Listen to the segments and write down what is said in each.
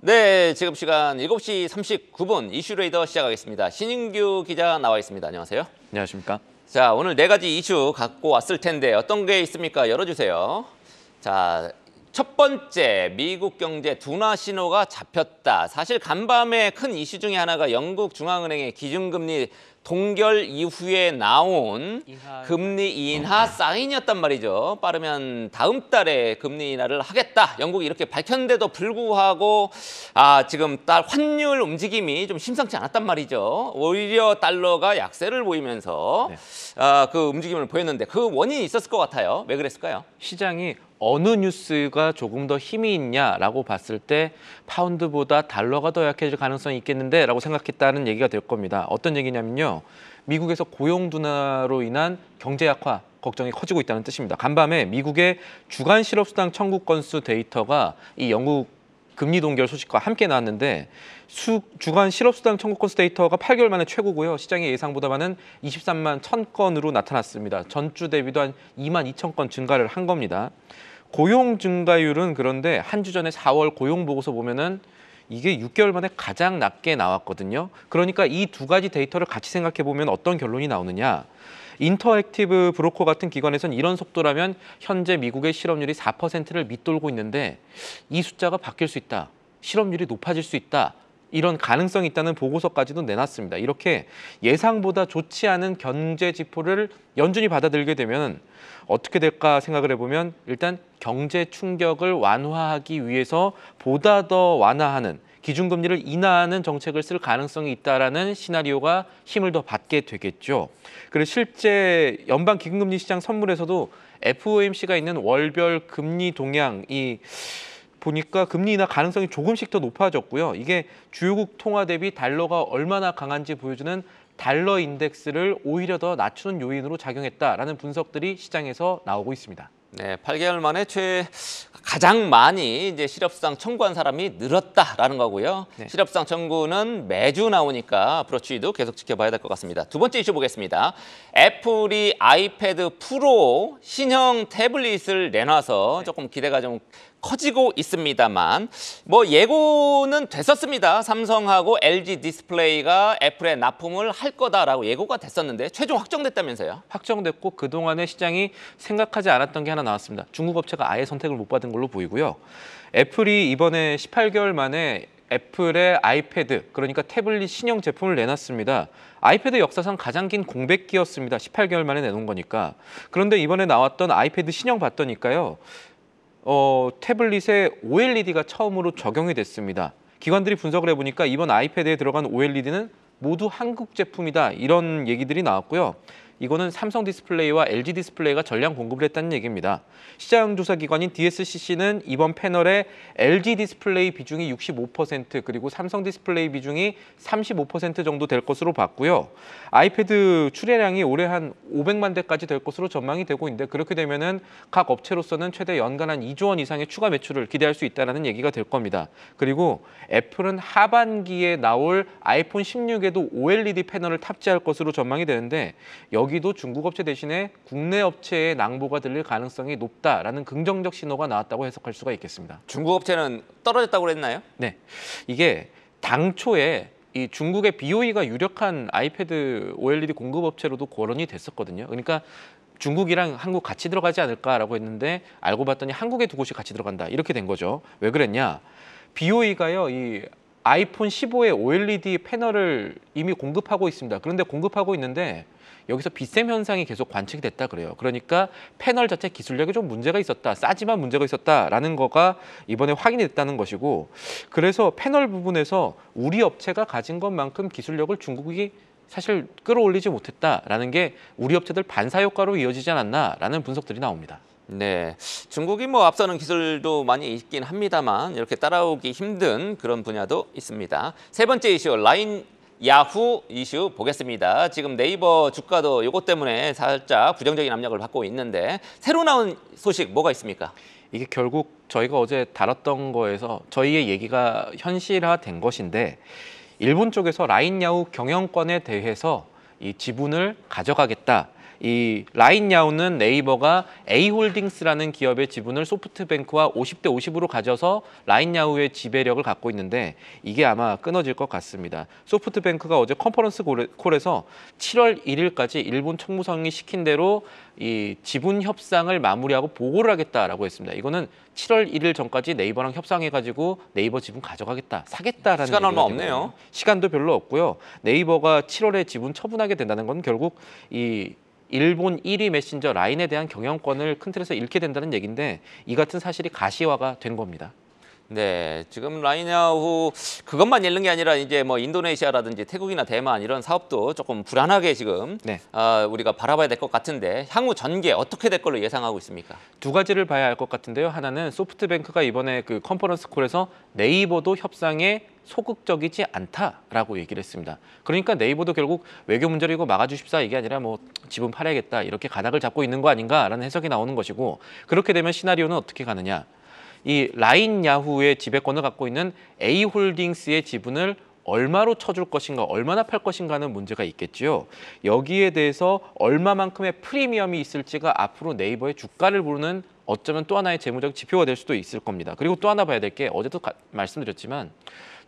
네, 지금 시간 7시 39분 이슈레이더 시작하겠습니다. 신인규 기자 나와 있습니다. 안녕하세요. 안녕하십니까. 자, 오늘 네 가지 이슈 갖고 왔을 텐데 어떤 게 있습니까? 열어주세요. 자, 첫 번째 미국 경제 둔화 신호가 잡혔다. 사실 간밤에 큰 이슈 중에 하나가 영국 중앙은행의 기준금리 동결 이후에 나온 금리 인하 어. 사인이었단 말이죠. 빠르면 다음 달에 금리 인하를 하겠다. 영국이 이렇게 밝혔는데도 불구하고 아, 지금 달 환율 움직임이 좀 심상치 않았단 말이죠. 오히려 달러가 약세를 보이면서 네. 아, 그 움직임을 보였는데 그 원인이 있었을 것 같아요. 왜 그랬을까요? 시장이 어느 뉴스가 조금 더 힘이 있냐라고 봤을 때 파운드보다 달러가 더 약해질 가능성이 있겠는데라고 생각했다는 얘기가 될 겁니다. 어떤 얘기냐면요. 미국에서 고용 둔화로 인한 경제 약화 걱정이 커지고 있다는 뜻입니다. 간밤에 미국의 주간 실업수당 청구 건수 데이터가 이 영국 금리 동결 소식과 함께 나왔는데 수, 주간 실업수당 청구 건수 데이터가 8개월 만에 최고고요. 시장의 예상보다 많 23만 1 0건으로 나타났습니다. 전주 대비도 한 2만 2천 건 증가를 한 겁니다. 고용 증가율은 그런데 한 주 전에 4월 고용 보고서 보면은 이게 6개월 만에 가장 낮게 나왔거든요. 그러니까 이 두 가지 데이터를 같이 생각해 보면 어떤 결론이 나오느냐. 인터액티브 브로커 같은 기관에선 이런 속도라면 현재 미국의 실업률이 4%를 밑돌고 있는데 이 숫자가 바뀔 수 있다. 실업률이 높아질 수 있다. 이런 가능성이 있다는 보고서까지도 내놨습니다. 이렇게 예상보다 좋지 않은 견제 지표를 연준이 받아들게 되면 어떻게 될까 생각을 해보면 일단 경제 충격을 완화하기 위해서 보다 더 완화하는 기준금리를 인하하는 정책을 쓸 가능성이 있다라는 시나리오가 힘을 더 받게 되겠죠. 그리고 실제 연방 기금금리 시장 선물에서도 FOMC가 있는 월별 금리 동향이 보니까 금리 인하 가능성이 조금씩 더 높아졌고요. 이게 주요국 통화 대비 달러가 얼마나 강한지 보여주는 달러 인덱스를 오히려 더 낮추는 요인으로 작용했다라는 분석들이 시장에서 나오고 있습니다. 네, 8개월 만에 최 가장 많이 이제 실업상 청구한 사람이 늘었다라는 거고요. 네. 실업상 청구는 매주 나오니까 브로치도 계속 지켜봐야 될 것 같습니다. 두 번째 이슈 보겠습니다. 애플이 아이패드 프로 신형 태블릿을 내놔서 네. 조금 기대가 좀 커지고 있습니다만 뭐 예고는 됐었습니다. 삼성하고 LG 디스플레이가 애플에 납품을 할 거다라고 예고가 됐었는데 최종 확정됐다면서요? 확정됐고 그동안의 시장이 생각하지 않았던 게 하나 나왔습니다. 중국 업체가 아예 선택을 못 받은 걸로 보이고요. 애플이 이번에 18개월 만에 애플의 아이패드, 그러니까 태블릿 신형 제품을 내놨습니다. 아이패드 역사상 가장 긴 공백기였습니다. 18개월 만에 내놓은 거니까. 그런데 이번에 나왔던 아이패드 신형 봤더니까요. 어, 태블릿에 OLED가 처음으로 적용이 됐습니다. 기관들이 분석을 해보니까 이번 아이패드에 들어간 OLED는 모두 한국 제품이다 이런 얘기들이 나왔고요. 이거는 삼성 디스플레이와 LG 디스플레이가 전량 공급을 했다는 얘기입니다. 시장조사기관인 DSCC는 이번 패널에 LG 디스플레이 비중이 65% 그리고 삼성 디스플레이 비중이 35% 정도 될 것으로 봤고요. 아이패드 출하량이 올해 한 500만 대까지 될 것으로 전망이 되고 있는데 그렇게 되면은 각 업체로서는 최대 연간 한 2조 원 이상의 추가 매출을 기대할 수 있다는 얘기가 될 겁니다. 그리고 애플은 하반기에 나올 아이폰 16에도 OLED 패널을 탑재할 것으로 전망이 되는데 여기 여기도 중국 업체 대신에 국내 업체의 낭보가 들릴 가능성이 높다라는 긍정적 신호가 나왔다고 해석할 수가 있겠습니다. 중국 업체는 떨어졌다고 그랬나요? 네. 이게 당초에 이 중국의 BOE가 유력한 아이패드 OLED 공급 업체로도 거론이 됐었거든요. 그러니까 중국이랑 한국 같이 들어가지 않을까라고 했는데 알고 봤더니 한국의 두 곳이 같이 들어간다. 이렇게 된 거죠. 왜 그랬냐? BOE가요. 이 아이폰 15의 OLED 패널을 이미 공급하고 있습니다. 그런데 공급하고 있는데 여기서 빗샘 현상이 계속 관측이 됐다 그래요. 그러니까 패널 자체 기술력이 좀 문제가 있었다. 싸지만 문제가 있었다라는 거가 이번에 확인이 됐다는 것이고 그래서 패널 부분에서 우리 업체가 가진 것만큼 기술력을 중국이 사실 끌어올리지 못했다라는 게 우리 업체들 반사 효과로 이어지지 않았나라는 분석들이 나옵니다. 네, 중국이 뭐 앞서는 기술도 많이 있긴 합니다만 이렇게 따라오기 힘든 그런 분야도 있습니다. 세 번째 이슈 라인 야후 이슈 보겠습니다. 지금 네이버 주가도 이것 때문에 살짝 부정적인 압력을 받고 있는데 새로 나온 소식 뭐가 있습니까? 이게 결국 저희가 어제 다뤘던 거에서 저희의 얘기가 현실화된 것인데 일본 쪽에서 라인 야후 경영권에 대해서 이 지분을 가져가겠다. 이 라인 야우는 네이버가 A홀딩스라는 기업의 지분을 소프트뱅크와 50대 50으로 가져서 라인 야우의 지배력을 갖고 있는데 이게 아마 끊어질 것 같습니다. 소프트뱅크가 어제 컨퍼런스 콜에서 7월 1일까지 일본 총무성이 시킨 대로 이 지분 협상을 마무리하고 보고를 하겠다라고 했습니다. 이거는 7월 1일 전까지 네이버랑 협상해가지고 네이버 지분 가져가겠다, 사겠다라는 시간 얼마 없네요. 시간도 별로 없고요. 네이버가 7월에 지분 처분하게 된다는 건 결국 이 일본 1위 메신저 라인에 대한 경영권을 큰 틀에서 잃게 된다는 얘기인데 이 같은 사실이 가시화가 된 겁니다. 네, 지금 라인야후 그것만 잃는 게 아니라 이제 뭐 인도네시아라든지 태국이나 대만 이런 사업도 조금 불안하게 지금 네. 어, 우리가 바라봐야 될 것 같은데 향후 전개 어떻게 될 걸로 예상하고 있습니까? 두 가지를 봐야 할 것 같은데요. 하나는 소프트뱅크가 이번에 그 컨퍼런스 콜에서 네이버도 협상에 소극적이지 않다라고 얘기를 했습니다. 그러니까 네이버도 결국 외교 문제이거 막아주십사 이게 아니라 뭐 지분 팔아야겠다 이렇게 가닥을 잡고 있는 거 아닌가라는 해석이 나오는 것이고 그렇게 되면 시나리오는 어떻게 가느냐 이 라인 야후의 지배권을 갖고 있는 A홀딩스의 지분을 얼마로 쳐줄 것인가, 얼마나 팔 것인가는 문제가 있겠지요. 여기에 대해서 얼마만큼의 프리미엄이 있을지가 앞으로 네이버의 주가를 부르는 어쩌면 또 하나의 재무적 지표가 될 수도 있을 겁니다. 그리고 또 하나 봐야 될 게 어제도 가, 말씀드렸지만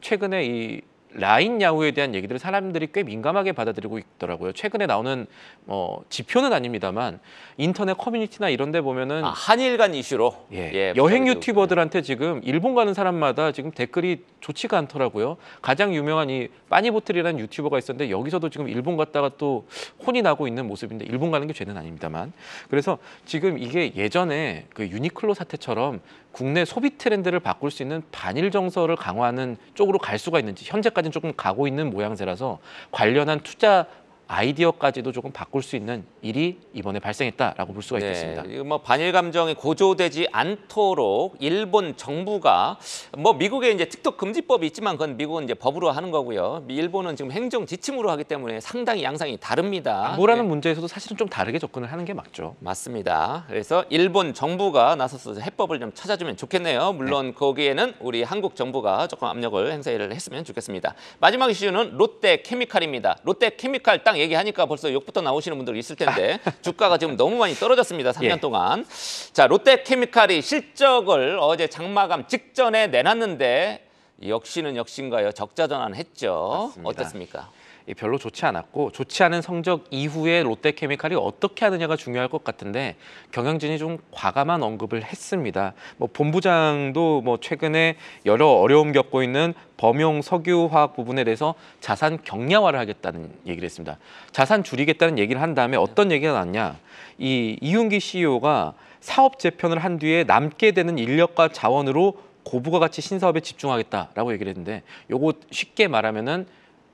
최근에 이 라인 야후에 대한 얘기들을 사람들이 꽤 민감하게 받아들이고 있더라고요. 최근에 나오는 어, 지표는 아닙니다만 인터넷 커뮤니티나 이런 데 보면은 아, 한일 간 이슈로 예, 예, 여행 유튜버들한테 지금 일본 가는 사람마다 지금 댓글이 좋지가 않더라고요. 가장 유명한 이 빠니보틀이라는 유튜버가 있었는데 여기서도 지금 일본 갔다가 또 혼이 나고 있는 모습인데 일본 가는 게 죄는 아닙니다만 그래서 지금 이게 예전에 그 유니클로 사태처럼 국내 소비 트렌드를 바꿀 수 있는 반일 정서를 강화하는 쪽으로 갈 수가 있는지 현재까지는 조금 가고 있는 모양새라서 관련한 투자 아이디어까지도 조금 바꿀 수 있는 일이 이번에 발생했다라고 볼 수가 네, 있겠습니다. 네, 뭐 반일 감정이 고조되지 않도록 일본 정부가 뭐 미국에 이제 특독 금지법이 있지만 그건 미국은 이제 법으로 하는 거고요. 일본은 지금 행정 지침으로 하기 때문에 상당히 양상이 다릅니다. 아, 뭐라는 네. 문제에서도 사실은 좀 다르게 접근을 하는 게 맞죠. 맞습니다. 그래서 일본 정부가 나서서 해법을 좀 찾아주면 좋겠네요. 물론 네. 거기에는 우리 한국 정부가 조금 압력을 행사를 했으면 좋겠습니다. 마지막 이슈는 롯데 케미칼입니다. 롯데 케미칼 땅 얘기하니까 벌써 욕부터 나오시는 분들 있을 텐데 주가가 지금 너무 많이 떨어졌습니다. 3년 예. 동안. 자, 롯데케미칼이 실적을 어제 장마감 직전에 내놨는데 역시는 역신가요? 적자 전환했죠. 맞습니다. 어떻습니까? 별로 좋지 않았고 좋지 않은 성적 이후에 롯데케미칼이 어떻게 하느냐가 중요할 것 같은데 경영진이 좀 과감한 언급을 했습니다. 뭐 본부장도 뭐 최근에 여러 어려움 겪고 있는 범용 석유화학 부분에 대해서 자산 경량화를 하겠다는 얘기를 했습니다. 자산 줄이겠다는 얘기를 한 다음에 어떤 얘기가 났냐? 이 이윤기 CEO가 사업 재편을 한 뒤에 남게 되는 인력과 자원으로 고부가 가치 신사업에 집중하겠다라고 얘기를 했는데 요거 쉽게 말하면은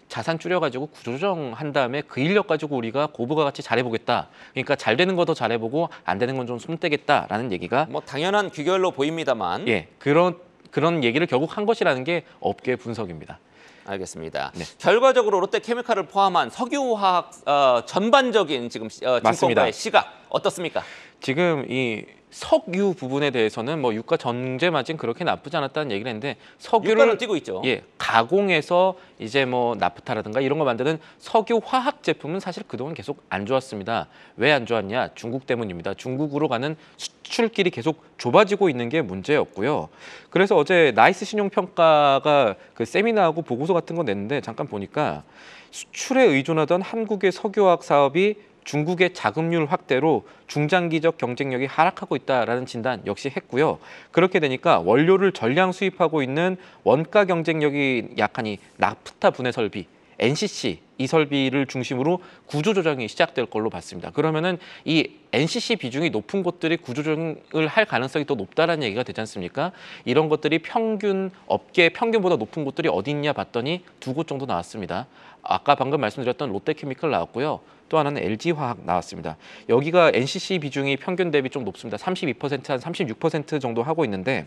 자산 줄여가지고 구조조정한 다음에 그 인력 가지고 우리가 고부가 같이 잘해보겠다. 그러니까 잘 되는 거 더 잘해보고 안 되는 건 좀손대겠다라는 얘기가 뭐 당연한 귀결로 보입니다만 예 그런 그런 얘기를 결국 한 것이라는 게업계 분석입니다. 알겠습니다. 네. 결과적으로 롯데케미칼을 포함한 석유화학 어, 전반적인 지금 어, 증권가의 시각 어떻습니까? 지금 이 석유 부분에 대해서는 뭐 유가 전제마진 그렇게 나쁘지 않았다는 얘기를 했는데 석유를 뛰고 있죠. 예, 가공해서 이제 뭐 나프타라든가 이런 거 만드는 석유 화학 제품은 사실 그동안 계속 안 좋았습니다. 왜 안 좋았냐? 중국 때문입니다. 중국으로 가는 수출길이 계속 좁아지고 있는 게 문제였고요. 그래서 어제 나이스 신용평가가 그 세미나하고 보고서 같은 거 냈는데 잠깐 보니까 수출에 의존하던 한국의 석유화학 사업이 중국의 자금률 확대로 중장기적 경쟁력이 하락하고 있다라는 진단 역시 했고요. 그렇게 되니까 원료를 전량 수입하고 있는 원가 경쟁력이 약한이 나프타 분해 설비, NCC 이 설비를 중심으로 구조 조정이 시작될 걸로 봤습니다. 그러면은 이 NCC 비중이 높은 곳들이 구조조정을 할 가능성이 더 높다라는 얘기가 되지 않습니까? 이런 것들이 평균 업계 평균보다 높은 곳들이 어디 있냐 봤더니 두 곳 정도 나왔습니다. 아까 방금 말씀드렸던 롯데케미컬 나왔고요. 또 하나는 LG화학 나왔습니다. 여기가 NCC 비중이 평균 대비 좀 높습니다. 32%한 36% 정도 하고 있는데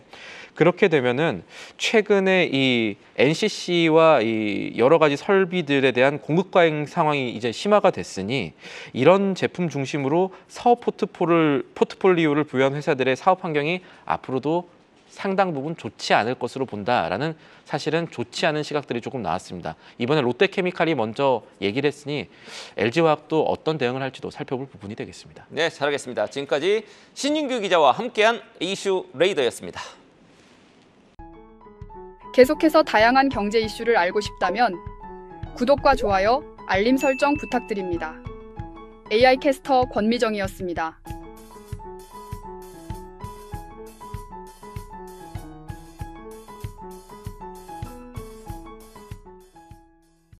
그렇게 되면은 최근에 이 NCC와 이 여러 가지 설비들에 대한 공급 과잉 상황이 이제 심화가 됐으니 이런 제품 중심으로 서 사업 포트폴을, 포트폴리오를 부여한 회사들의 사업 환경이 앞으로도 상당 부분 좋지 않을 것으로 본다라는 사실은 좋지 않은 시각들이 조금 나왔습니다. 이번에 롯데케미칼이 먼저 얘기를 했으니 LG화학도 어떤 대응을 할지도 살펴볼 부분이 되겠습니다. 네, 잘 알겠습니다. 지금까지 신인규 기자와 함께한 이슈 레이더였습니다. 계속해서 다양한 경제 이슈를 알고 싶다면 구독과 좋아요, 알림 설정 부탁드립니다. AI 캐스터 권미정이었습니다.